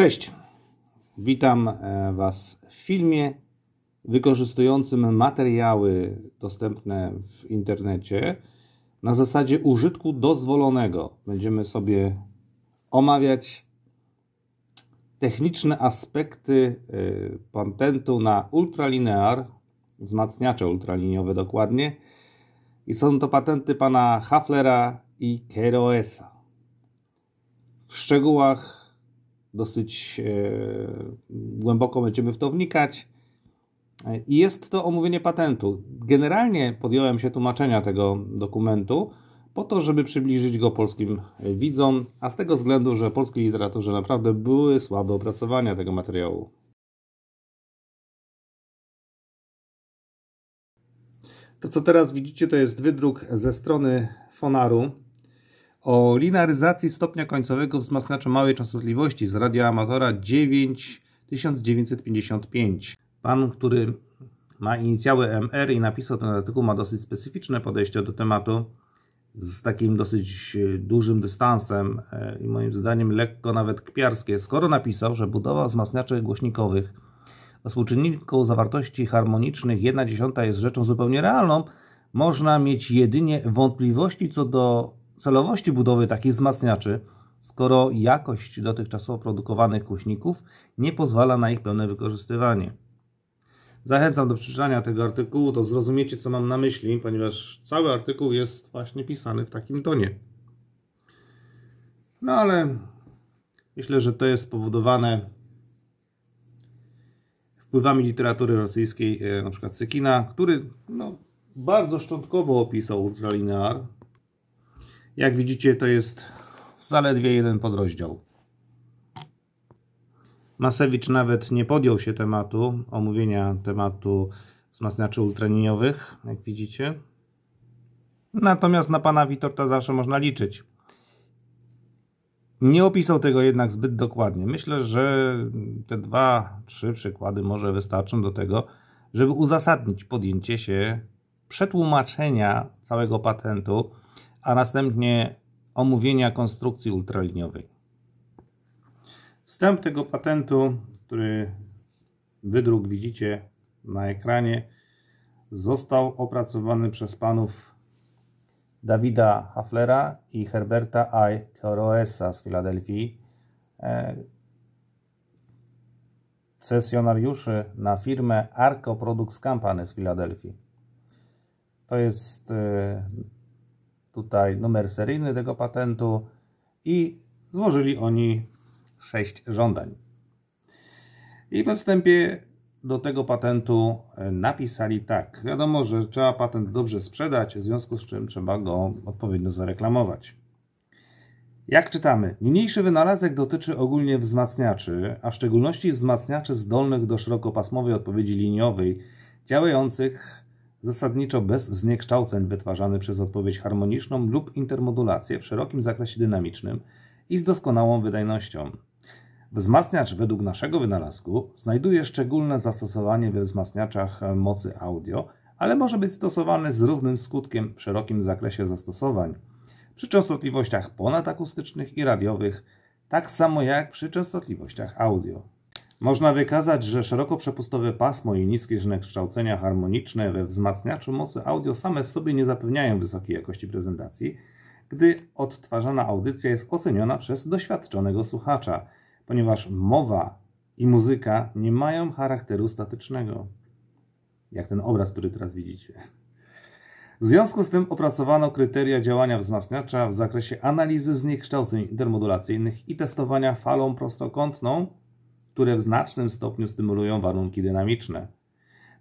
Cześć, witam e, Was w filmie wykorzystującym materiały dostępne w internecie na zasadzie użytku dozwolonego. Będziemy sobie omawiać techniczne aspekty patentu e, na ultralinear, wzmacniacze ultraliniowe dokładnie. I są to patenty pana Haflera i Keroesa. W szczegółach dosyć e, głęboko będziemy w to wnikać. E, I jest to omówienie patentu. Generalnie podjąłem się tłumaczenia tego dokumentu po to, żeby przybliżyć go polskim widzom, a z tego względu, że polskiej literaturze naprawdę były słabe opracowania tego materiału. To, co teraz widzicie, to jest wydruk ze strony Fonaru o linearyzacji stopnia końcowego wzmacniacza małej częstotliwości z radioamatora 9955. Pan, który ma inicjały MR i napisał ten artykuł, ma dosyć specyficzne podejście do tematu z takim dosyć e, dużym dystansem e, i moim zdaniem lekko nawet kpiarskie. Skoro napisał, że budowa wzmacniaczy głośnikowych o współczynniku zawartości harmonicznych dziesiąta jest rzeczą zupełnie realną, można mieć jedynie wątpliwości co do celowości budowy takich wzmacniaczy, skoro jakość dotychczasowo produkowanych kuśników nie pozwala na ich pełne wykorzystywanie. Zachęcam do przeczytania tego artykułu, to zrozumiecie co mam na myśli, ponieważ cały artykuł jest właśnie pisany w takim tonie. No ale myślę, że to jest spowodowane wpływami literatury rosyjskiej, e, na przykład Sykina, który no, bardzo szczątkowo opisał ultralinear, jak widzicie, to jest zaledwie jeden podrozdział. Masewicz nawet nie podjął się tematu, omówienia tematu wzmacniaczy ultraniniowych, jak widzicie. Natomiast na pana Witorta zawsze można liczyć. Nie opisał tego jednak zbyt dokładnie. Myślę, że te dwa, trzy przykłady może wystarczą do tego, żeby uzasadnić podjęcie się przetłumaczenia całego patentu a następnie omówienia konstrukcji ultraliniowej. Wstęp tego patentu, który wydruk widzicie na ekranie, został opracowany przez panów Dawida Haflera i Herberta I. Coroessa z Filadelfii, cesjonariuszy e, na firmę Arco Products Company z Filadelfii. To jest e, tutaj numer seryjny tego patentu i złożyli oni sześć żądań. I we wstępie do tego patentu e, napisali tak. Wiadomo, że trzeba patent dobrze sprzedać, w związku z czym trzeba go odpowiednio zareklamować. Jak czytamy, niniejszy wynalazek dotyczy ogólnie wzmacniaczy, a w szczególności wzmacniaczy zdolnych do szerokopasmowej odpowiedzi liniowej, działających zasadniczo bez zniekształceń wytwarzany przez odpowiedź harmoniczną lub intermodulację w szerokim zakresie dynamicznym i z doskonałą wydajnością. Wzmacniacz według naszego wynalazku znajduje szczególne zastosowanie we wzmacniaczach mocy audio, ale może być stosowany z równym skutkiem w szerokim zakresie zastosowań przy częstotliwościach ponadakustycznych i radiowych, tak samo jak przy częstotliwościach audio. Można wykazać, że szeroko przepustowe pasmo i niskie zniekształcenia harmoniczne we wzmacniaczu mocy audio same w sobie nie zapewniają wysokiej jakości prezentacji, gdy odtwarzana audycja jest oceniona przez doświadczonego słuchacza, ponieważ mowa i muzyka nie mają charakteru statycznego. Jak ten obraz, który teraz widzicie. W związku z tym opracowano kryteria działania wzmacniacza w zakresie analizy zniekształceń intermodulacyjnych i testowania falą prostokątną które w znacznym stopniu stymulują warunki dynamiczne.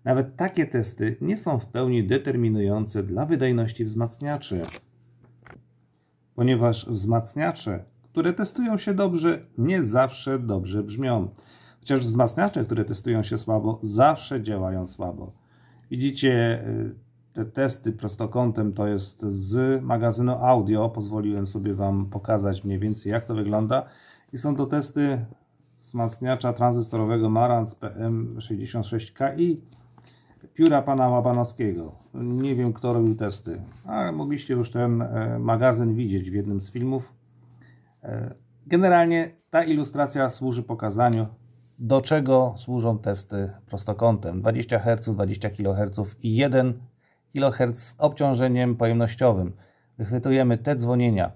Nawet takie testy nie są w pełni determinujące dla wydajności wzmacniaczy, ponieważ wzmacniacze, które testują się dobrze, nie zawsze dobrze brzmią. Chociaż wzmacniacze, które testują się słabo, zawsze działają słabo. Widzicie, y, te testy prostokątem to jest z magazynu audio. Pozwoliłem sobie Wam pokazać mniej więcej jak to wygląda. I są to testy wzmacniacza tranzystorowego Marantz PM66K i pióra pana Łabanowskiego. Nie wiem, kto robił testy, ale mogliście już ten e, magazyn widzieć w jednym z filmów. E, generalnie ta ilustracja służy pokazaniu, do czego służą testy prostokątem. 20 Hz, 20 kHz i 1 kHz z obciążeniem pojemnościowym. Wychwytujemy te dzwonienia.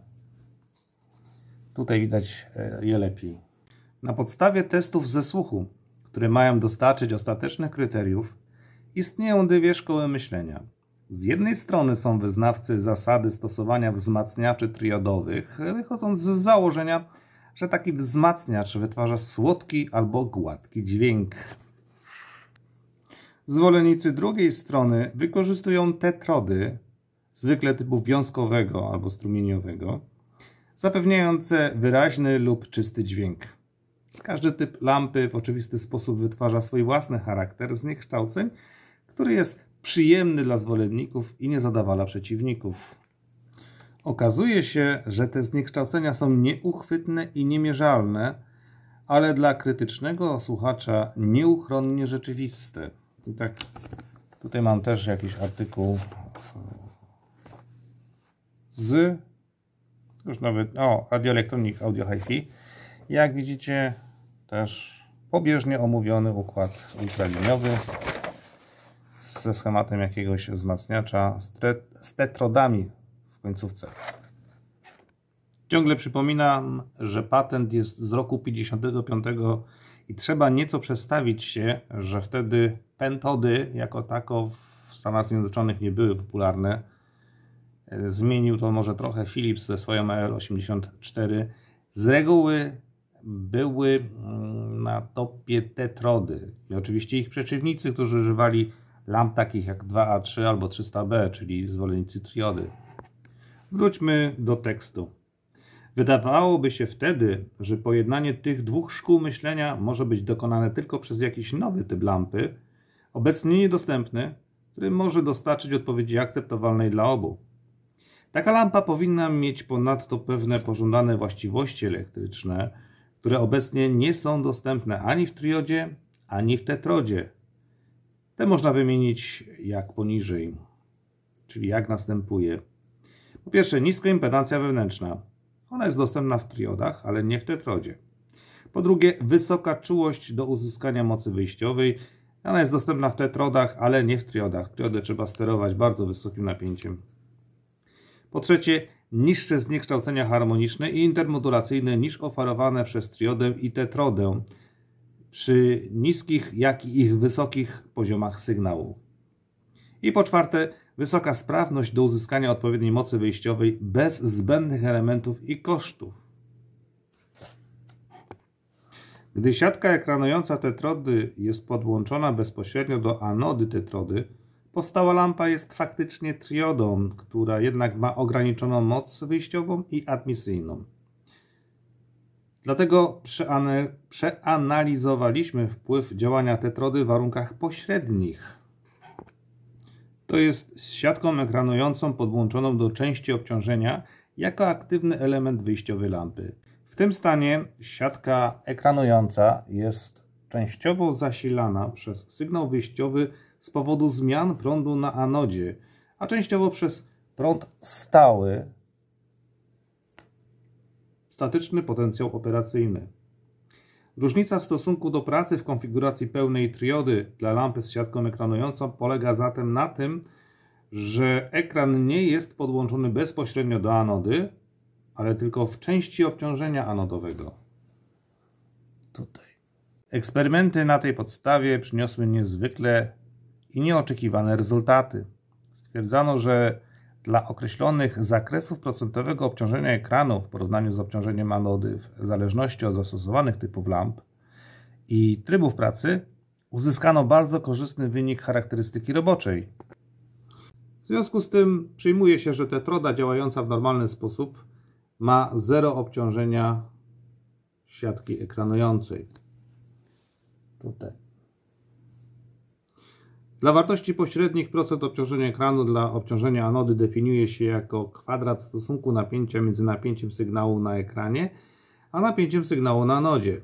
Tutaj widać e, je lepiej. Na podstawie testów ze słuchu, które mają dostarczyć ostatecznych kryteriów, istnieją dwie szkoły myślenia. Z jednej strony są wyznawcy zasady stosowania wzmacniaczy triodowych, wychodząc z założenia, że taki wzmacniacz wytwarza słodki albo gładki dźwięk. Zwolennicy drugiej strony wykorzystują tetrody, zwykle typu wiązkowego albo strumieniowego, zapewniające wyraźny lub czysty dźwięk. Każdy typ lampy w oczywisty sposób wytwarza swój własny charakter zniekształceń, który jest przyjemny dla zwolenników i nie zadawala przeciwników. Okazuje się, że te zniekształcenia są nieuchwytne i niemierzalne, ale dla krytycznego słuchacza nieuchronnie rzeczywiste. I tak tutaj mam też jakiś artykuł z już nawet, o, radioelektronik audio hi-fi. Jak widzicie, też pobieżnie omówiony układ ultraliniowy ze schematem jakiegoś wzmacniacza z, tetrodami w końcówce. Ciągle przypominam, że patent jest z roku 55 i trzeba nieco przestawić się, że wtedy pentody jako tako w Stanach Zjednoczonych nie były popularne. E, zmienił to może trochę Philips ze swoją EL84. Z reguły były mm, na topie tetrody i oczywiście ich przeciwnicy, którzy używali lamp takich jak 2A3 albo 300B, czyli zwolennicy triody. Wróćmy do tekstu. Wydawałoby się wtedy, że pojednanie tych dwóch szkół myślenia może być dokonane tylko przez jakiś nowy typ lampy, obecnie niedostępny, który może dostarczyć odpowiedzi akceptowalnej dla obu. Taka lampa powinna mieć ponadto pewne pożądane właściwości elektryczne, które obecnie nie są dostępne ani w triodzie, ani w tetrodzie. Te można wymienić jak poniżej, czyli jak następuje. Po pierwsze, niskoimpedancja wewnętrzna. Ona jest dostępna w triodach, ale nie w tetrodzie. Po drugie, wysoka czułość do uzyskania mocy wyjściowej. Ona jest dostępna w tetrodach, ale nie w triodach. Triodę trzeba sterować bardzo wysokim napięciem. Po trzecie, niższe zniekształcenia harmoniczne i intermodulacyjne niż oferowane przez triodę i tetrodę przy niskich, jak i ich wysokich poziomach sygnału. I po czwarte, wysoka sprawność do uzyskania odpowiedniej mocy wyjściowej bez zbędnych elementów i kosztów. Gdy siatka ekranująca tetrody jest podłączona bezpośrednio do anody tetrody, Powstała lampa jest faktycznie triodą, która jednak ma ograniczoną moc wyjściową i admisyjną. Dlatego przeanalizowaliśmy wpływ działania tetrody w warunkach pośrednich. To jest z siatką ekranującą podłączoną do części obciążenia jako aktywny element wyjściowy lampy. W tym stanie siatka ekranująca jest częściowo zasilana przez sygnał wyjściowy z powodu zmian prądu na anodzie, a częściowo przez prąd stały statyczny potencjał operacyjny. Różnica w stosunku do pracy w konfiguracji pełnej triody dla lampy z siatką ekranującą polega zatem na tym, że ekran nie jest podłączony bezpośrednio do anody, ale tylko w części obciążenia anodowego. Tutaj. Eksperymenty na tej podstawie przyniosły niezwykle i nieoczekiwane rezultaty. Stwierdzano, że dla określonych zakresów procentowego obciążenia ekranu w porównaniu z obciążeniem anody w zależności od zastosowanych typów lamp i trybów pracy uzyskano bardzo korzystny wynik charakterystyki roboczej. W związku z tym przyjmuje się, że tetroda działająca w normalny sposób ma zero obciążenia siatki ekranującej. To tak. Dla wartości pośrednich procent obciążenia ekranu dla obciążenia anody definiuje się jako kwadrat stosunku napięcia między napięciem sygnału na ekranie a napięciem sygnału na anodzie.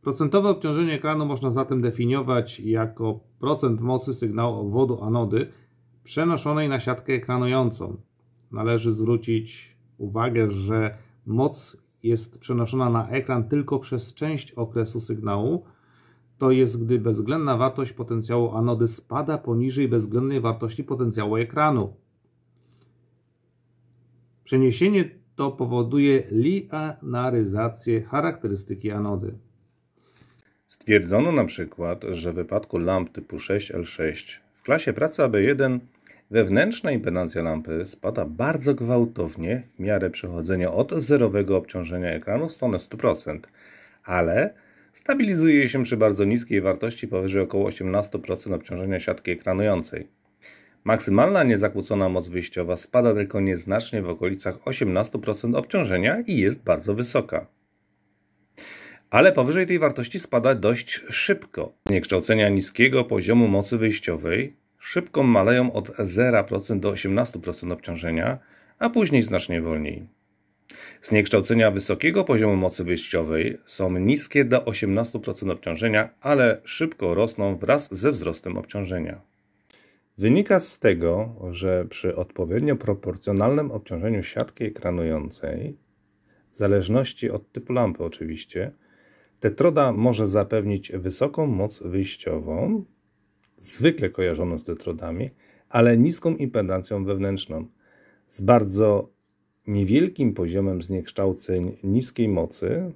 Procentowe obciążenie ekranu można zatem definiować jako procent mocy sygnału obwodu anody przenoszonej na siatkę ekranującą. Należy zwrócić uwagę, że moc jest przenoszona na ekran tylko przez część okresu sygnału, to jest gdy bezwzględna wartość potencjału anody spada poniżej bezwzględnej wartości potencjału ekranu. Przeniesienie to powoduje linearyzację charakterystyki anody. Stwierdzono na przykład, że w wypadku lamp typu 6L6 w klasie pracy AB1 wewnętrzna impedancja lampy spada bardzo gwałtownie w miarę przechodzenia od zerowego obciążenia ekranu w stronę 100%, ale stabilizuje się przy bardzo niskiej wartości powyżej około 18% obciążenia siatki ekranującej. Maksymalna niezakłócona moc wyjściowa spada tylko nieznacznie w okolicach 18% obciążenia i jest bardzo wysoka. Ale powyżej tej wartości spada dość szybko. Niekształcenia niskiego poziomu mocy wyjściowej szybko maleją od 0% do 18% obciążenia, a później znacznie wolniej. Zniekształcenia wysokiego poziomu mocy wyjściowej są niskie do 18% obciążenia, ale szybko rosną wraz ze wzrostem obciążenia. Wynika z tego, że przy odpowiednio proporcjonalnym obciążeniu siatki ekranującej, w zależności od typu lampy oczywiście, tetroda może zapewnić wysoką moc wyjściową, zwykle kojarzoną z tetrodami, ale niską impedancją wewnętrzną, z bardzo niewielkim poziomem zniekształceń niskiej mocy,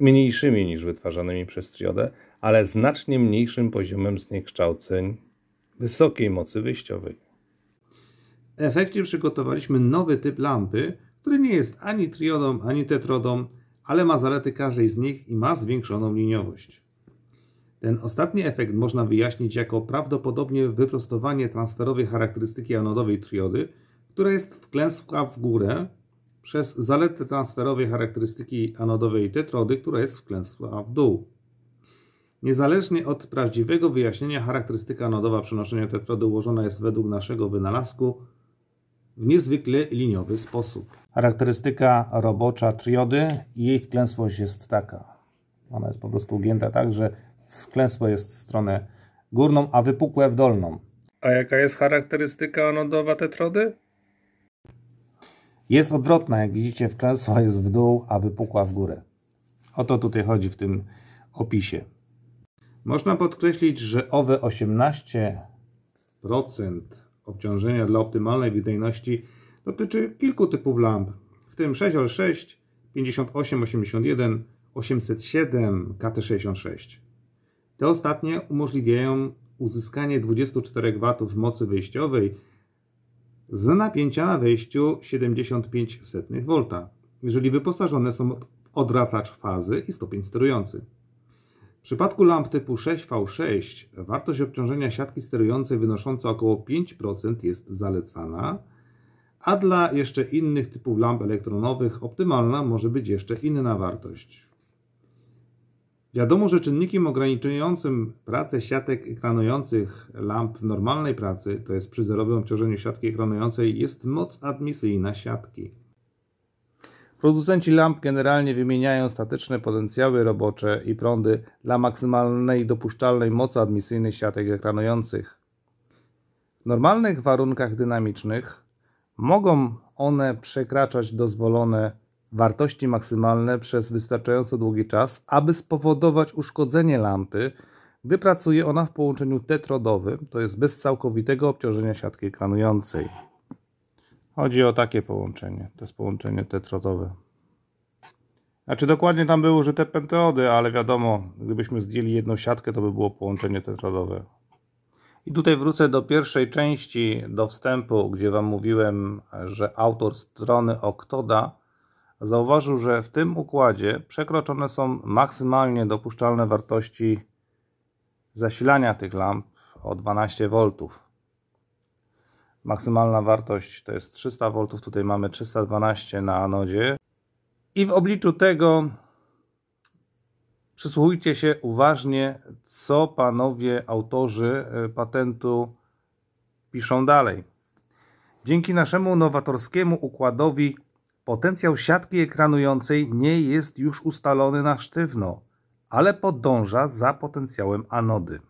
mniejszymi niż wytwarzanymi przez triodę, ale znacznie mniejszym poziomem zniekształceń wysokiej mocy wyjściowej. W efekcie przygotowaliśmy nowy typ lampy, który nie jest ani triodą, ani tetrodą, ale ma zalety każdej z nich i ma zwiększoną liniowość. Ten ostatni efekt można wyjaśnić jako prawdopodobnie wyprostowanie transferowej charakterystyki anodowej triody, która jest wklęsła w górę przez zalety transferowej charakterystyki anodowej tetrody, która jest wklęsła w dół. Niezależnie od prawdziwego wyjaśnienia, charakterystyka anodowa przenoszenia tetrody ułożona jest według naszego wynalazku w niezwykle liniowy sposób. Charakterystyka robocza triody, jej wklęsłość jest taka. Ona jest po prostu ugięta tak, że wklęsło jest w stronę górną, a wypukłe w dolną. A jaka jest charakterystyka anodowa tetrody? jest odwrotna. Jak widzicie, wklęsła jest w dół, a wypukła w górę. O to tutaj chodzi w tym opisie. Można podkreślić, że owe 18% obciążenia dla optymalnej wydajności dotyczy kilku typów lamp, w tym 6L6, 5881, 807, KT66. Te ostatnie umożliwiają uzyskanie 24 W mocy wyjściowej z napięcia na wejściu 75 V, jeżeli wyposażone są w odwracacz fazy i stopień sterujący. W przypadku lamp typu 6V6 wartość obciążenia siatki sterującej wynosząca około 5% jest zalecana, a dla jeszcze innych typów lamp elektronowych optymalna może być jeszcze inna wartość. Wiadomo, że czynnikiem ograniczającym pracę siatek ekranujących lamp w normalnej pracy, to jest przy zerowym obciążeniu siatki ekranującej, jest moc admisyjna siatki. Producenci lamp generalnie wymieniają statyczne potencjały robocze i prądy dla maksymalnej dopuszczalnej mocy admisyjnej siatek ekranujących. W normalnych warunkach dynamicznych mogą one przekraczać dozwolone wartości maksymalne przez wystarczająco długi czas, aby spowodować uszkodzenie lampy, gdy pracuje ona w połączeniu tetrodowym, to jest bez całkowitego obciążenia siatki ekranującej. Chodzi o takie połączenie, to jest połączenie tetrodowe. Znaczy dokładnie tam były użyte pentrody, ale wiadomo, gdybyśmy zdjęli jedną siatkę, to by było połączenie tetrodowe. I tutaj wrócę do pierwszej części, do wstępu, gdzie Wam mówiłem, że autor strony Oktoda zauważył, że w tym układzie przekroczone są maksymalnie dopuszczalne wartości zasilania tych lamp o 12 V. Maksymalna wartość to jest 300 V, tutaj mamy 312 na anodzie. I w obliczu tego przysłuchujcie się uważnie, co panowie autorzy e, patentu piszą dalej. Dzięki naszemu nowatorskiemu układowi Potencjał siatki ekranującej nie jest już ustalony na sztywno, ale podąża za potencjałem anody.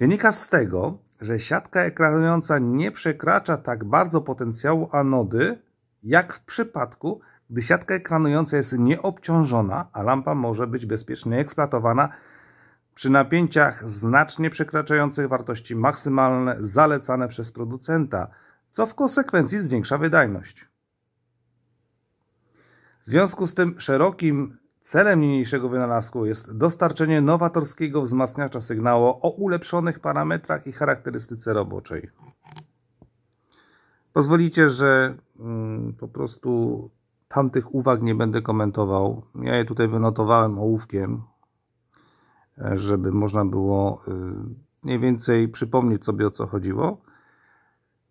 Wynika z tego, że siatka ekranująca nie przekracza tak bardzo potencjału anody, jak w przypadku, gdy siatka ekranująca jest nieobciążona, a lampa może być bezpiecznie eksploatowana przy napięciach znacznie przekraczających wartości maksymalne zalecane przez producenta, co w konsekwencji zwiększa wydajność. W związku z tym szerokim celem niniejszego wynalazku jest dostarczenie nowatorskiego wzmacniacza sygnału o ulepszonych parametrach i charakterystyce roboczej. Pozwolicie, że mm, po prostu tamtych uwag nie będę komentował. Ja je tutaj wynotowałem ołówkiem, żeby można było y, mniej więcej przypomnieć sobie o co chodziło.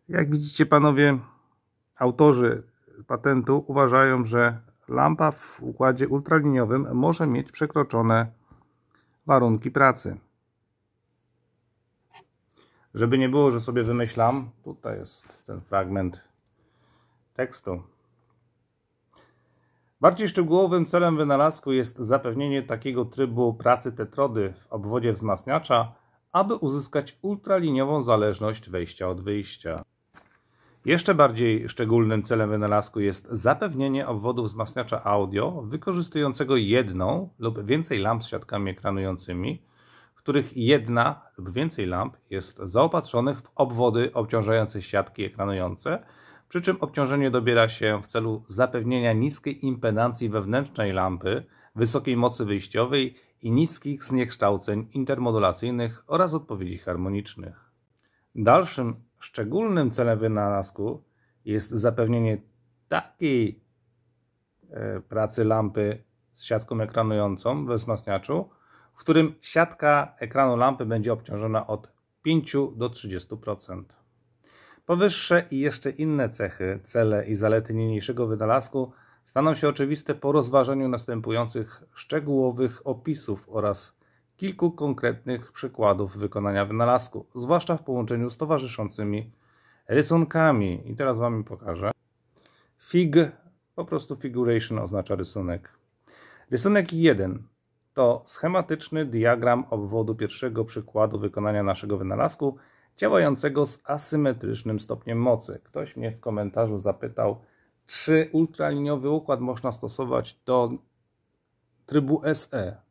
Jak widzicie panowie, autorzy patentu uważają, że lampa w układzie ultraliniowym może mieć przekroczone warunki pracy. Żeby nie było, że sobie wymyślam, tutaj jest ten fragment tekstu. Bardziej szczegółowym celem wynalazku jest zapewnienie takiego trybu pracy tetrody w obwodzie wzmacniacza, aby uzyskać ultraliniową zależność wejścia od wyjścia. Jeszcze bardziej szczególnym celem wynalazku jest zapewnienie obwodu wzmacniacza audio wykorzystującego jedną lub więcej lamp z siatkami ekranującymi, w których jedna lub więcej lamp jest zaopatrzonych w obwody obciążające siatki ekranujące, przy czym obciążenie dobiera się w celu zapewnienia niskiej impedancji wewnętrznej lampy, wysokiej mocy wyjściowej i niskich zniekształceń intermodulacyjnych oraz odpowiedzi harmonicznych. Dalszym szczególnym celem wynalazku jest zapewnienie takiej e, pracy lampy z siatką ekranującą we wzmacniaczu, w którym siatka ekranu lampy będzie obciążona od 5 do 30%. Powyższe i jeszcze inne cechy, cele i zalety niniejszego wynalazku staną się oczywiste po rozważeniu następujących szczegółowych opisów oraz kilku konkretnych przykładów wykonania wynalazku, zwłaszcza w połączeniu z towarzyszącymi rysunkami. I teraz Wam pokażę. Fig, po prostu figuration oznacza rysunek. Rysunek 1 to schematyczny diagram obwodu pierwszego przykładu wykonania naszego wynalazku działającego z asymetrycznym stopniem mocy. Ktoś mnie w komentarzu zapytał, czy ultraliniowy układ można stosować do trybu SE.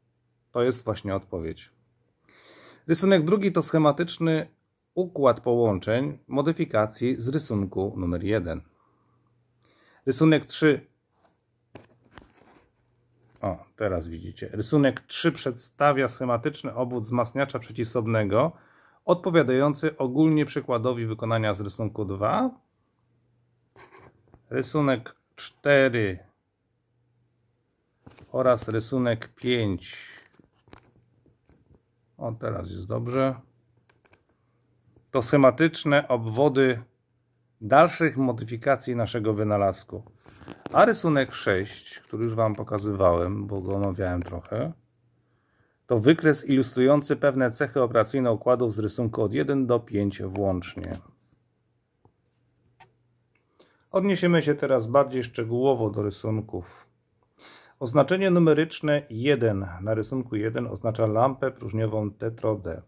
To jest właśnie odpowiedź. Rysunek drugi to schematyczny układ połączeń modyfikacji z rysunku numer 1. Rysunek 3 o, teraz widzicie. Rysunek 3 przedstawia schematyczny obwód wzmacniacza przeciwsobnego odpowiadający ogólnie przykładowi wykonania z rysunku 2. Rysunek 4 oraz rysunek 5 o, teraz jest dobrze. To schematyczne obwody dalszych modyfikacji naszego wynalazku. A rysunek 6, który już Wam pokazywałem, bo go omawiałem trochę, to wykres ilustrujący pewne cechy operacyjne układów z rysunku od 1 do 5 włącznie. Odniesiemy się teraz bardziej szczegółowo do rysunków Oznaczenie numeryczne 1 na rysunku 1 oznacza lampę próżniową tetro-D,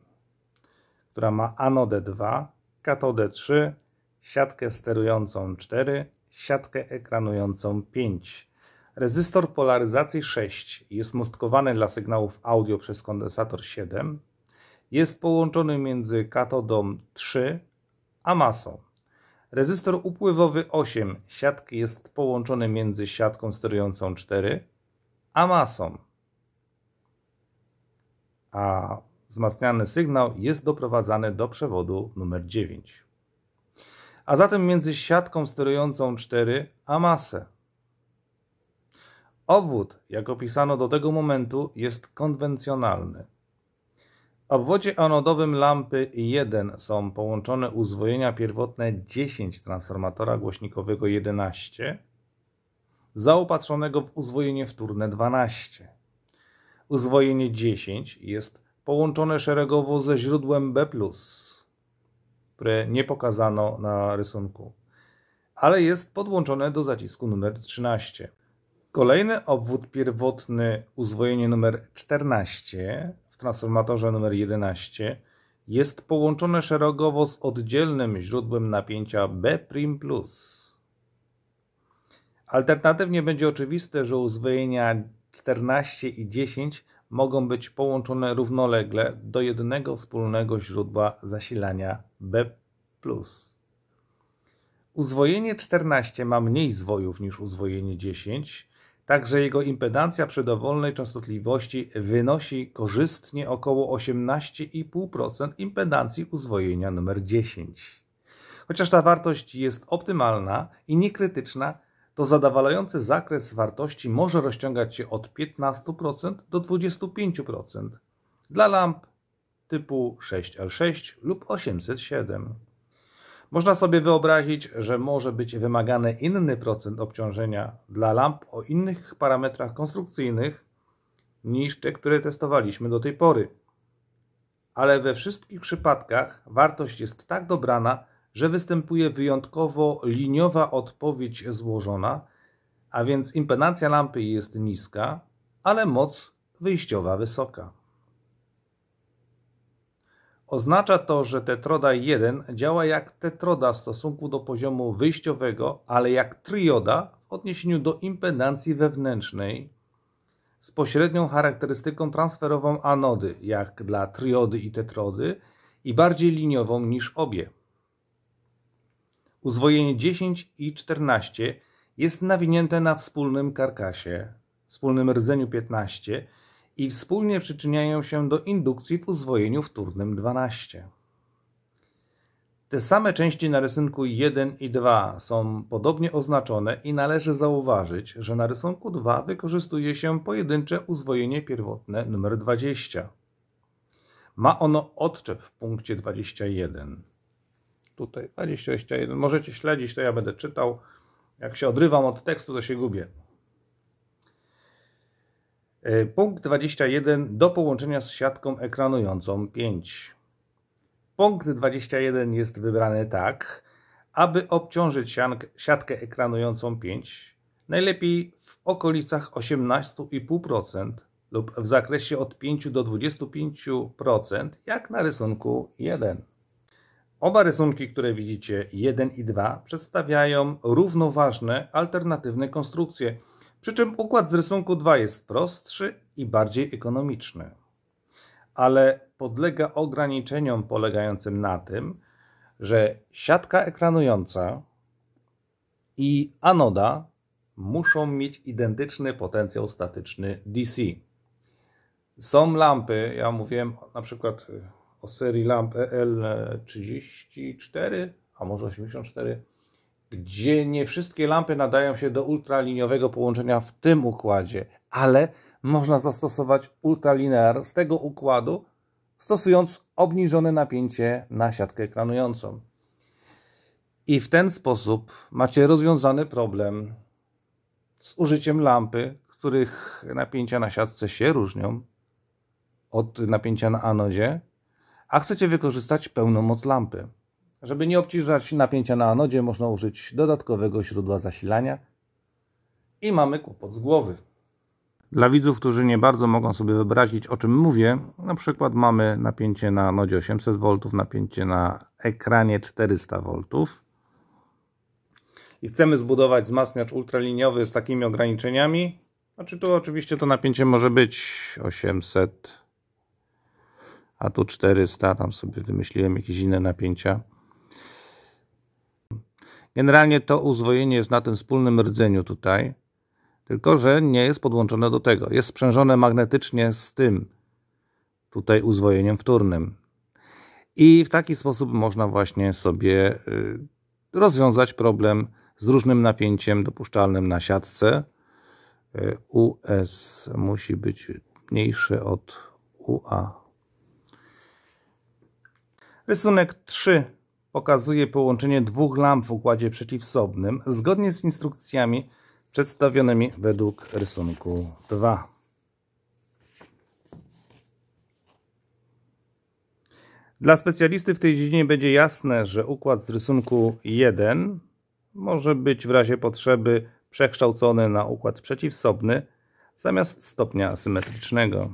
która ma anodę 2, katodę 3, siatkę sterującą 4, siatkę ekranującą 5. Rezystor polaryzacji 6 jest mostkowany dla sygnałów audio przez kondensator 7. Jest połączony między katodą 3 a masą. Rezystor upływowy 8 siatki jest połączony między siatką sterującą 4 Amazon. A wzmacniany sygnał jest doprowadzany do przewodu numer 9. A zatem między siatką sterującą 4 a masę. Obwód, jak opisano do tego momentu, jest konwencjonalny. W obwodzie anodowym lampy 1 są połączone uzwojenia pierwotne 10 transformatora głośnikowego 11 zaopatrzonego w uzwojenie wtórne 12. Uzwojenie 10 jest połączone szeregowo ze źródłem B+, które nie pokazano na rysunku, ale jest podłączone do zacisku numer 13. Kolejny obwód pierwotny, uzwojenie numer 14 w transformatorze numer 11 jest połączone szeregowo z oddzielnym źródłem napięcia B'+. Alternatywnie będzie oczywiste, że uzwojenia 14 i 10 mogą być połączone równolegle do jednego wspólnego źródła zasilania B. Uzwojenie 14 ma mniej zwojów niż uzwojenie 10, także jego impedancja przy dowolnej częstotliwości wynosi korzystnie około 18,5% impedancji uzwojenia numer 10. Chociaż ta wartość jest optymalna i niekrytyczna, to zadawalający zakres wartości może rozciągać się od 15% do 25% dla lamp typu 6L6 lub 807. Można sobie wyobrazić, że może być wymagany inny procent obciążenia dla lamp o innych parametrach konstrukcyjnych niż te, które testowaliśmy do tej pory. Ale we wszystkich przypadkach wartość jest tak dobrana, że występuje wyjątkowo liniowa odpowiedź złożona, a więc impedancja lampy jest niska, ale moc wyjściowa wysoka. Oznacza to, że tetroda 1 działa jak tetroda w stosunku do poziomu wyjściowego, ale jak trioda w odniesieniu do impedancji wewnętrznej z pośrednią charakterystyką transferową anody, jak dla triody i tetrody, i bardziej liniową niż obie uzwojenie 10 i 14 jest nawinięte na wspólnym karkasie, wspólnym rdzeniu 15 i wspólnie przyczyniają się do indukcji w uzwojeniu wtórnym 12. Te same części na rysunku 1 i 2 są podobnie oznaczone i należy zauważyć, że na rysunku 2 wykorzystuje się pojedyncze uzwojenie pierwotne numer 20. Ma ono odczep w punkcie 21 tutaj 2021. Możecie śledzić, to ja będę czytał. Jak się odrywam od tekstu, to się gubię. E, punkt 21 do połączenia z siatką ekranującą 5. Punkt 21 jest wybrany tak, aby obciążyć siatkę ekranującą 5, najlepiej w okolicach 18,5% lub w zakresie od 5 do 25%, jak na rysunku 1. Oba rysunki, które widzicie, 1 i 2, przedstawiają równoważne, alternatywne konstrukcje, przy czym układ z rysunku 2 jest prostszy i bardziej ekonomiczny. Ale podlega ograniczeniom polegającym na tym, że siatka ekranująca i anoda muszą mieć identyczny potencjał statyczny DC. Są lampy, ja mówiłem na przykład y, o serii lamp EL34, a może 84, gdzie nie wszystkie lampy nadają się do ultraliniowego połączenia w tym układzie, ale można zastosować ultralinear z tego układu, stosując obniżone napięcie na siatkę ekranującą. I w ten sposób macie rozwiązany problem z użyciem lampy, których napięcia na siatce się różnią od napięcia na anodzie, a chcecie wykorzystać pełną moc lampy. Żeby nie obciążać napięcia na anodzie, można użyć dodatkowego źródła zasilania i mamy kłopot z głowy. Dla widzów, którzy nie bardzo mogą sobie wyobrazić o czym mówię, na przykład mamy napięcie na anodzie 800V, napięcie na ekranie 400V. I chcemy zbudować wzmacniacz ultraliniowy z takimi ograniczeniami. Znaczy tu oczywiście to napięcie może być 800 a tu 400, tam sobie wymyśliłem jakieś inne napięcia. Generalnie to uzwojenie jest na tym wspólnym rdzeniu tutaj, tylko że nie jest podłączone do tego. Jest sprzężone magnetycznie z tym tutaj uzwojeniem wtórnym. I w taki sposób można właśnie sobie y, rozwiązać problem z różnym napięciem dopuszczalnym na siatce. Y, US musi być mniejsze od UA. Rysunek 3 pokazuje połączenie dwóch lamp w układzie przeciwsobnym zgodnie z instrukcjami przedstawionymi według rysunku 2. Dla specjalisty w tej dziedzinie będzie jasne, że układ z rysunku 1 może być w razie potrzeby przekształcony na układ przeciwsobny zamiast stopnia asymetrycznego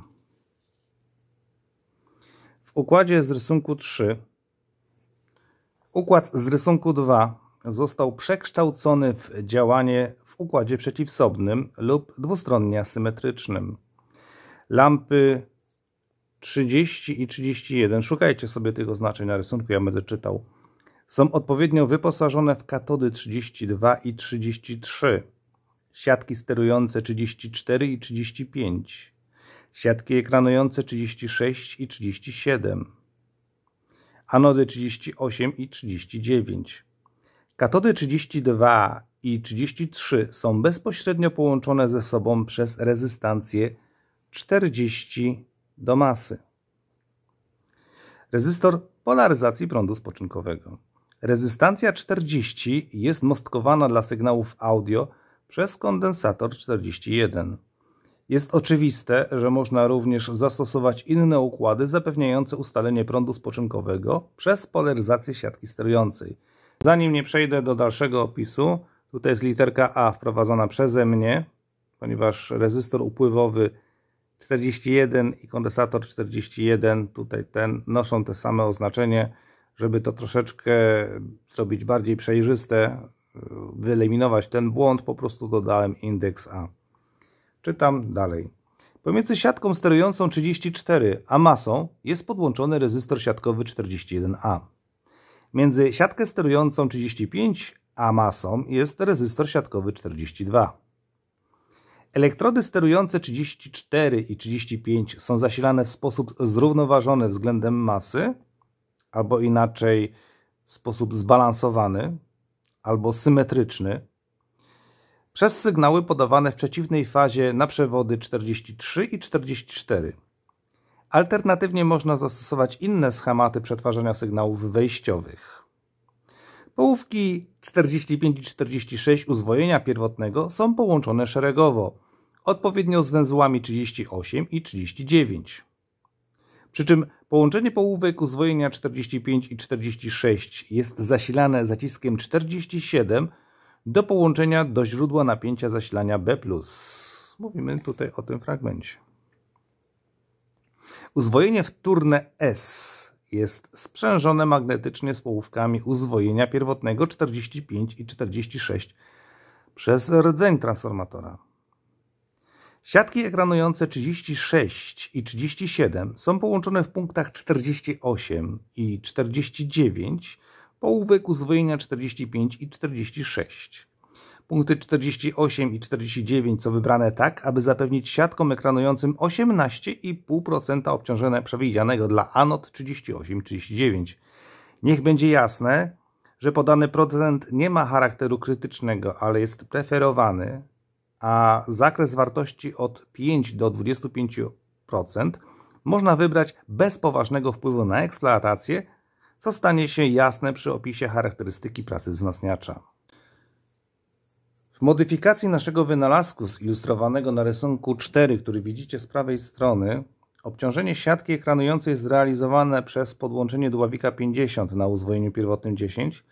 układzie z rysunku 3 układ z rysunku 2 został przekształcony w działanie w układzie przeciwsobnym lub dwustronnie asymetrycznym. Lampy 30 i 31, szukajcie sobie tych oznaczeń na rysunku, ja będę czytał, są odpowiednio wyposażone w katody 32 i 33, siatki sterujące 34 i 35, siatki ekranujące 36 i 37, anody 38 i 39. Katody 32 i 33 są bezpośrednio połączone ze sobą przez rezystancję 40 do masy. Rezystor polaryzacji prądu spoczynkowego. Rezystancja 40 jest mostkowana dla sygnałów audio przez kondensator 41. Jest oczywiste, że można również zastosować inne układy zapewniające ustalenie prądu spoczynkowego przez polaryzację siatki sterującej. Zanim nie przejdę do dalszego opisu, tutaj jest literka A wprowadzona przeze mnie, ponieważ rezystor upływowy 41 i kondensator 41, tutaj ten, noszą te same oznaczenie, żeby to troszeczkę zrobić bardziej przejrzyste, wyeliminować ten błąd, po prostu dodałem indeks A. Czytam dalej. Pomiędzy siatką sterującą 34 a masą jest podłączony rezystor siatkowy 41A. Między siatkę sterującą 35 a masą jest rezystor siatkowy 42. Elektrody sterujące 34 i 35 są zasilane w sposób zrównoważony względem masy, albo inaczej w sposób zbalansowany, albo symetryczny, przez sygnały podawane w przeciwnej fazie na przewody 43 i 44. Alternatywnie można zastosować inne schematy przetwarzania sygnałów wejściowych. Połówki 45 i 46 uzwojenia pierwotnego są połączone szeregowo, odpowiednio z węzłami 38 i 39. Przy czym połączenie połówek uzwojenia 45 i 46 jest zasilane zaciskiem 47 do połączenia do źródła napięcia zasilania B+. Mówimy tutaj o tym fragmencie. Uzwojenie wtórne S jest sprzężone magnetycznie z połówkami uzwojenia pierwotnego 45 i 46 przez rdzeń transformatora. Siatki ekranujące 36 i 37 są połączone w punktach 48 i 49 ołówek uzwojenia 45 i 46. Punkty 48 i 49 są wybrane tak, aby zapewnić siatkom ekranującym 18,5% obciążenia przewidzianego dla ANOT 38-39. Niech będzie jasne, że podany procent nie ma charakteru krytycznego, ale jest preferowany, a zakres wartości od 5 do 25% można wybrać bez poważnego wpływu na eksploatację co stanie się jasne przy opisie charakterystyki pracy wzmacniacza. W modyfikacji naszego wynalazku zilustrowanego na rysunku 4, który widzicie z prawej strony, obciążenie siatki ekranującej jest zrealizowane przez podłączenie dławika 50 na uzwojeniu pierwotnym 10,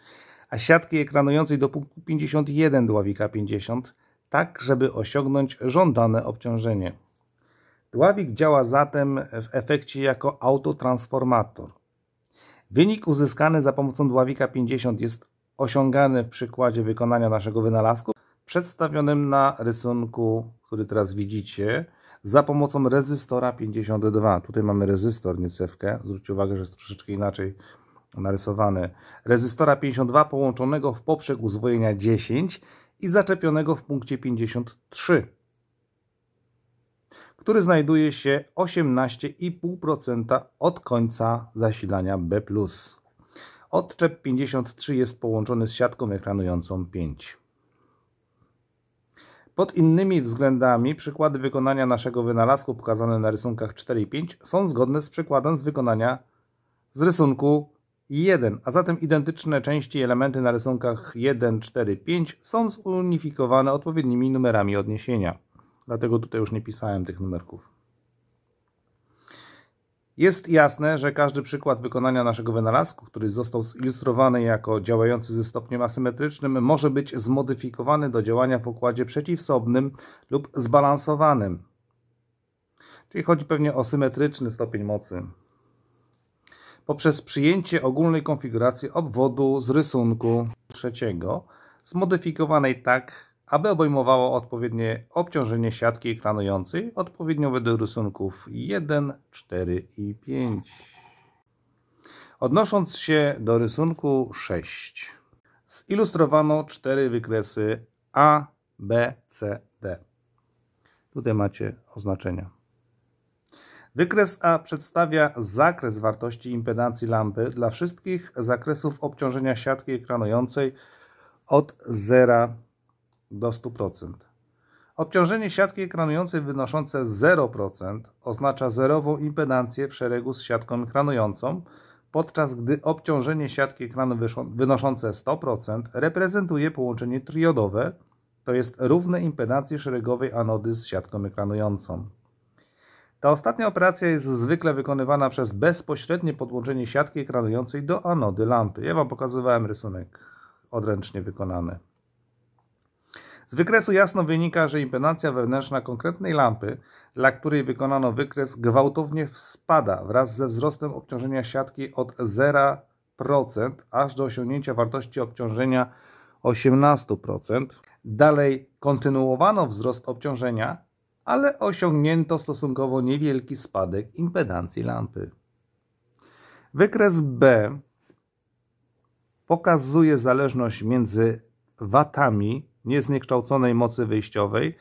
a siatki ekranującej do punktu 51 dławika 50, tak żeby osiągnąć żądane obciążenie. Dławik działa zatem w efekcie jako autotransformator – Wynik uzyskany za pomocą dławika 50 jest osiągany w przykładzie wykonania naszego wynalazku przedstawionym na rysunku, który teraz widzicie, za pomocą rezystora 52. Tutaj mamy rezystor, nie cewkę. Zwróćcie uwagę, że jest troszeczkę inaczej narysowany. Rezystora 52 połączonego w poprzek uzwojenia 10 i zaczepionego w punkcie 53 który znajduje się 18,5% od końca zasilania B+. Odczep 53 jest połączony z siatką ekranującą 5. Pod innymi względami przykłady wykonania naszego wynalazku pokazane na rysunkach 4 i 5 są zgodne z przykładem z wykonania z rysunku 1, a zatem identyczne części i elementy na rysunkach 1, 4, 5 są zunifikowane odpowiednimi numerami odniesienia dlatego tutaj już nie pisałem tych numerków. Jest jasne, że każdy przykład wykonania naszego wynalazku, który został zilustrowany jako działający ze stopniem asymetrycznym, może być zmodyfikowany do działania w układzie przeciwsobnym lub zbalansowanym. Czyli chodzi pewnie o symetryczny stopień mocy. Poprzez przyjęcie ogólnej konfiguracji obwodu z rysunku trzeciego, zmodyfikowanej tak, aby obejmowało odpowiednie obciążenie siatki ekranującej odpowiednio według rysunków 1, 4 i 5. Odnosząc się do rysunku 6, zilustrowano cztery wykresy A, B, C, D. Tutaj macie oznaczenia. Wykres A przedstawia zakres wartości impedancji lampy dla wszystkich zakresów obciążenia siatki ekranującej od 0 do 100%. Obciążenie siatki ekranującej wynoszące 0% oznacza zerową impedancję w szeregu z siatką ekranującą, podczas gdy obciążenie siatki ekranu wynoszące 100% reprezentuje połączenie triodowe, to jest równe impedancji szeregowej anody z siatką ekranującą. Ta ostatnia operacja jest zwykle wykonywana przez bezpośrednie podłączenie siatki ekranującej do anody lampy. Ja Wam pokazywałem rysunek odręcznie wykonany. Z wykresu jasno wynika, że impedancja wewnętrzna konkretnej lampy, dla której wykonano wykres, gwałtownie spada wraz ze wzrostem obciążenia siatki od 0% aż do osiągnięcia wartości obciążenia 18%. Dalej kontynuowano wzrost obciążenia, ale osiągnięto stosunkowo niewielki spadek impedancji lampy. Wykres B pokazuje zależność między watami niezniekształconej mocy wyjściowej,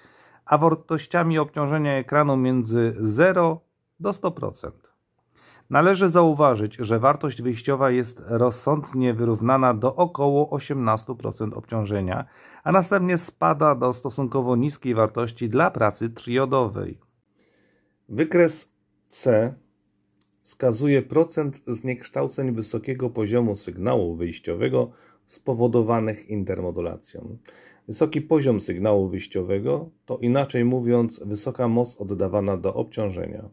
a wartościami obciążenia ekranu między 0 do 100%. Należy zauważyć, że wartość wyjściowa jest rozsądnie wyrównana do około 18% obciążenia, a następnie spada do stosunkowo niskiej wartości dla pracy triodowej. Wykres C wskazuje procent zniekształceń wysokiego poziomu sygnału wyjściowego spowodowanych intermodulacją. Wysoki poziom sygnału wyjściowego to inaczej mówiąc wysoka moc oddawana do obciążenia.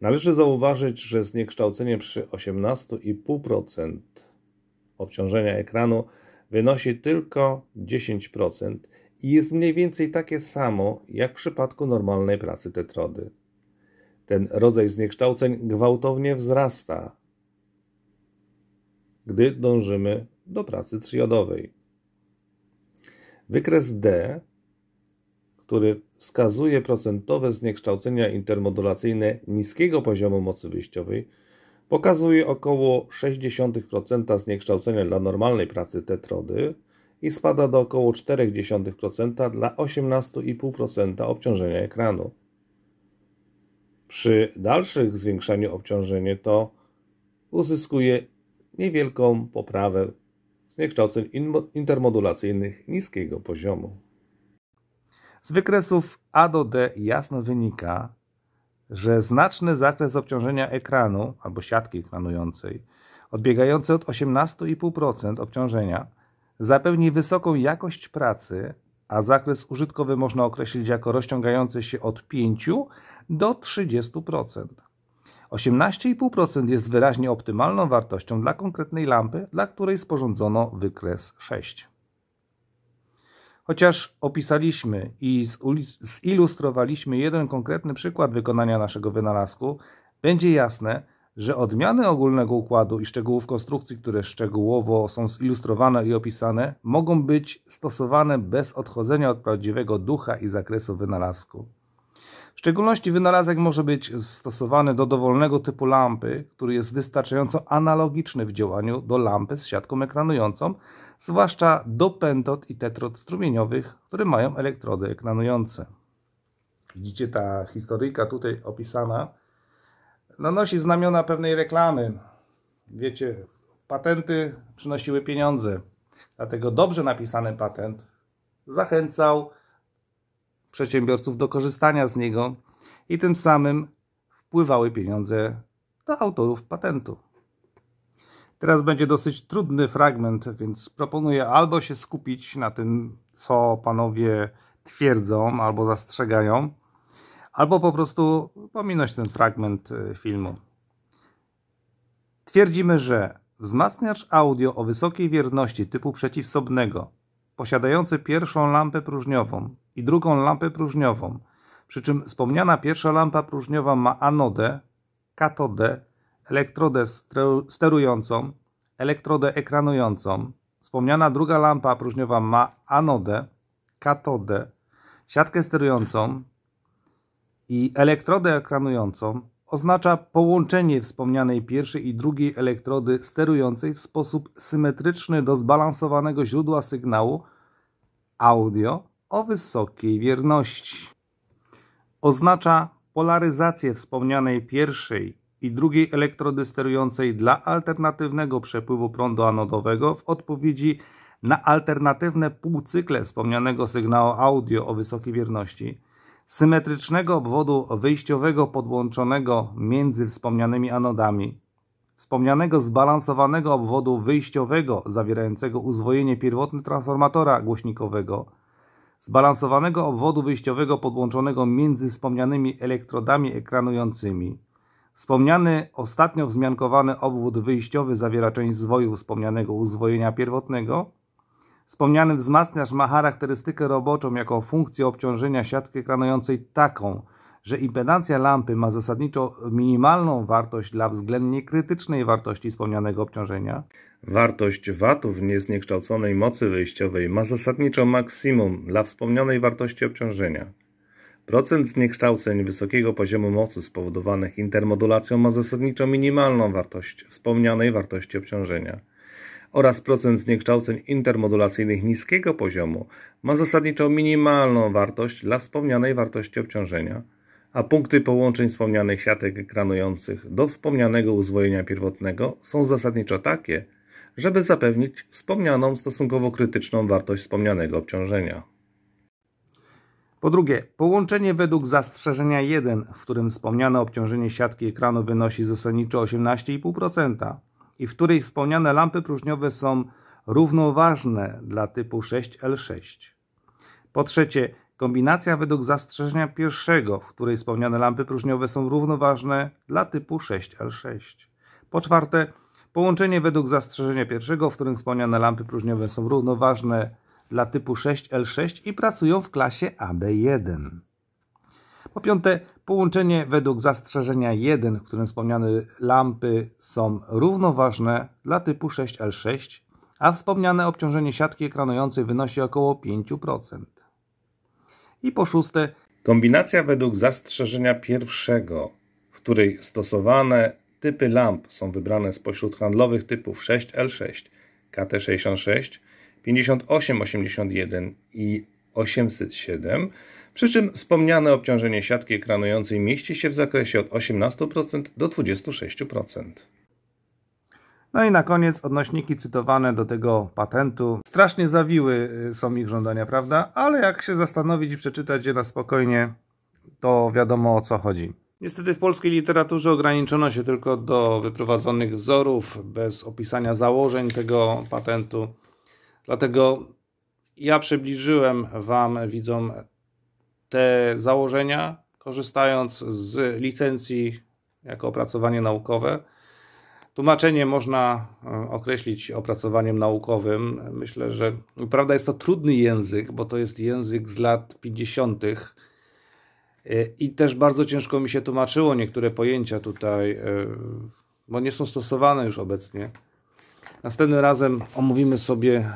Należy zauważyć, że zniekształcenie przy 18,5% obciążenia ekranu wynosi tylko 10% i jest mniej więcej takie samo jak w przypadku normalnej pracy tetrody. Ten rodzaj zniekształceń gwałtownie wzrasta, gdy dążymy do pracy triodowej. Wykres D, który wskazuje procentowe zniekształcenia intermodulacyjne niskiego poziomu mocy wyjściowej, pokazuje około 0,6% zniekształcenia dla normalnej pracy tetrody i spada do około 0,4% dla 18,5% obciążenia ekranu. Przy dalszych zwiększaniu obciążenia to uzyskuje niewielką poprawę zniekształceń intermodulacyjnych niskiego poziomu. Z wykresów A do D jasno wynika, że znaczny zakres obciążenia ekranu albo siatki ekranującej, odbiegający od 18,5% obciążenia, zapewni wysoką jakość pracy, a zakres użytkowy można określić jako rozciągający się od 5 do 30%. 18,5% jest wyraźnie optymalną wartością dla konkretnej lampy, dla której sporządzono wykres 6. Chociaż opisaliśmy i zilustrowaliśmy jeden konkretny przykład wykonania naszego wynalazku, będzie jasne, że odmiany ogólnego układu i szczegółów konstrukcji, które szczegółowo są zilustrowane i opisane, mogą być stosowane bez odchodzenia od prawdziwego ducha i zakresu wynalazku szczególności wynalazek może być stosowany do dowolnego typu lampy, który jest wystarczająco analogiczny w działaniu do lampy z siatką ekranującą, zwłaszcza do pentod i tetrod strumieniowych, które mają elektrody ekranujące. Widzicie, ta historyjka tutaj opisana no nosi znamiona pewnej reklamy. Wiecie, patenty przynosiły pieniądze, dlatego dobrze napisany patent zachęcał przedsiębiorców do korzystania z niego i tym samym wpływały pieniądze do autorów patentu. Teraz będzie dosyć trudny fragment, więc proponuję albo się skupić na tym, co panowie twierdzą albo zastrzegają, albo po prostu pominąć ten fragment y, filmu. Twierdzimy, że wzmacniacz audio o wysokiej wierności typu przeciwsobnego, posiadający pierwszą lampę próżniową, i drugą lampę próżniową. Przy czym wspomniana pierwsza lampa próżniowa ma anodę, katodę, elektrodę sterującą, elektrodę ekranującą. Wspomniana druga lampa próżniowa ma anodę, katodę, siatkę sterującą i elektrodę ekranującą. Oznacza połączenie wspomnianej pierwszej i drugiej elektrody sterującej w sposób symetryczny do zbalansowanego źródła sygnału audio o wysokiej wierności. Oznacza polaryzację wspomnianej pierwszej i drugiej elektrody sterującej dla alternatywnego przepływu prądu anodowego w odpowiedzi na alternatywne półcykle wspomnianego sygnału audio o wysokiej wierności, symetrycznego obwodu wyjściowego podłączonego między wspomnianymi anodami, wspomnianego zbalansowanego obwodu wyjściowego zawierającego uzwojenie pierwotne transformatora głośnikowego, zbalansowanego obwodu wyjściowego podłączonego między wspomnianymi elektrodami ekranującymi. Wspomniany ostatnio wzmiankowany obwód wyjściowy zawiera część zwoju wspomnianego uzwojenia pierwotnego. Wspomniany wzmacniacz ma charakterystykę roboczą jako funkcję obciążenia siatki ekranującej taką, że impedancja lampy ma zasadniczo minimalną wartość dla względnie krytycznej wartości wspomnianego obciążenia. Wartość watów niezniekształconej mocy wyjściowej ma zasadniczo maksimum dla wspomnianej wartości obciążenia. Procent zniekształceń wysokiego poziomu mocy spowodowanych intermodulacją ma zasadniczo minimalną wartość wspomnianej wartości obciążenia oraz procent zniekształceń intermodulacyjnych niskiego poziomu ma zasadniczo minimalną wartość dla wspomnianej wartości obciążenia a punkty połączeń wspomnianych siatek ekranujących do wspomnianego uzwojenia pierwotnego są zasadniczo takie, żeby zapewnić wspomnianą stosunkowo krytyczną wartość wspomnianego obciążenia. Po drugie, połączenie według zastrzeżenia 1, w którym wspomniane obciążenie siatki ekranu wynosi zasadniczo 18,5% i w której wspomniane lampy próżniowe są równoważne dla typu 6L6. Po trzecie, Kombinacja według zastrzeżenia pierwszego, w której wspomniane lampy próżniowe są równoważne dla typu 6L6. Po czwarte, połączenie według zastrzeżenia pierwszego, w którym wspomniane lampy próżniowe są równoważne dla typu 6L6 i pracują w klasie AB1. Po piąte, połączenie według zastrzeżenia 1, w którym wspomniane lampy są równoważne dla typu 6L6, a wspomniane obciążenie siatki ekranującej wynosi około 5%. I po szóste, kombinacja według zastrzeżenia pierwszego, w której stosowane typy lamp są wybrane spośród handlowych typów 6L6, KT66, 5881 i 807, przy czym wspomniane obciążenie siatki ekranującej mieści się w zakresie od 18% do 26%. No i na koniec odnośniki cytowane do tego patentu. Strasznie zawiły y, są ich żądania, prawda? Ale jak się zastanowić i przeczytać je na spokojnie, to wiadomo o co chodzi. Niestety w polskiej literaturze ograniczono się tylko do wyprowadzonych wzorów, bez opisania założeń tego patentu. Dlatego ja przybliżyłem Wam, widzom, te założenia, korzystając z licencji jako opracowanie naukowe Tłumaczenie można e, określić opracowaniem naukowym. Myślę, że prawda jest to trudny język, bo to jest język z lat 50. E, I też bardzo ciężko mi się tłumaczyło niektóre pojęcia tutaj, e, bo nie są stosowane już obecnie. Następnym razem omówimy sobie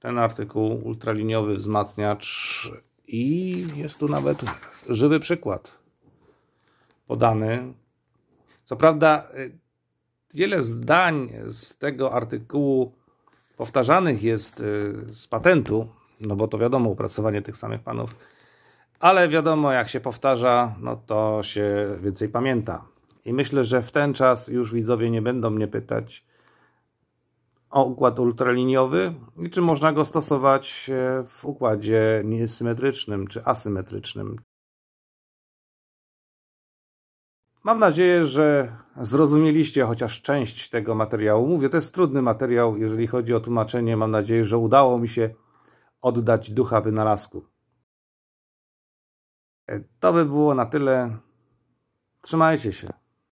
ten artykuł ultraliniowy wzmacniacz i jest tu nawet żywy przykład podany. Co prawda wiele zdań z tego artykułu powtarzanych jest y, z patentu, no bo to wiadomo, opracowanie tych samych panów, ale wiadomo, jak się powtarza, no to się więcej pamięta. I myślę, że w ten czas już widzowie nie będą mnie pytać o układ ultraliniowy i czy można go stosować e, w układzie niesymetrycznym czy asymetrycznym. Mam nadzieję, że zrozumieliście chociaż część tego materiału. Mówię, to jest trudny materiał, jeżeli chodzi o tłumaczenie. Mam nadzieję, że udało mi się oddać ducha wynalazku. E, to by było na tyle. Trzymajcie się.